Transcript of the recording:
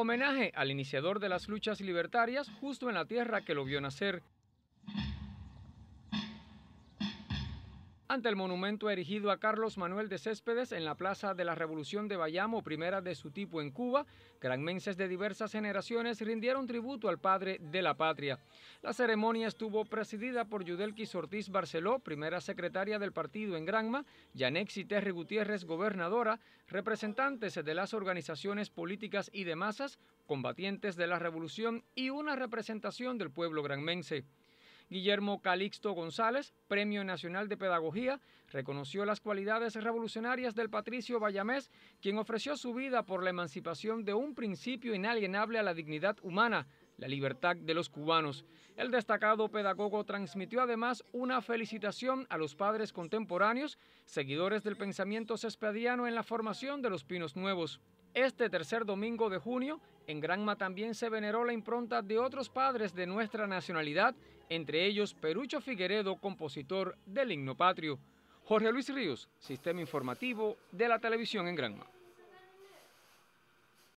homenaje al iniciador de las luchas libertarias justo en la tierra que lo vio nacer ante el monumento erigido a Carlos Manuel de Céspedes en la Plaza de la Revolución de Bayamo, primera de su tipo en Cuba, granmenses de diversas generaciones rindieron tributo al padre de la patria. La ceremonia estuvo presidida por Yudelki Ortiz Barceló, primera secretaria del partido en Granma, Yanexi Terry Gutiérrez, gobernadora, representantes de las organizaciones políticas y de masas, combatientes de la revolución y una representación del pueblo granmense. Guillermo Calixto González, Premio Nacional de Pedagogía, reconoció las cualidades revolucionarias del patricio Bayamés, quien ofreció su vida por la emancipación de un principio inalienable a la dignidad humana, la libertad de los cubanos. El destacado pedagogo transmitió además una felicitación a los padres contemporáneos, seguidores del pensamiento cespediano en la formación de los pinos nuevos. Este tercer domingo de junio, en Granma también se veneró la impronta de otros padres de nuestra nacionalidad, entre ellos Perucho Figueredo, compositor del himno patrio. Jorge Luis Ríos, Sistema Informativo de la Televisión en Granma.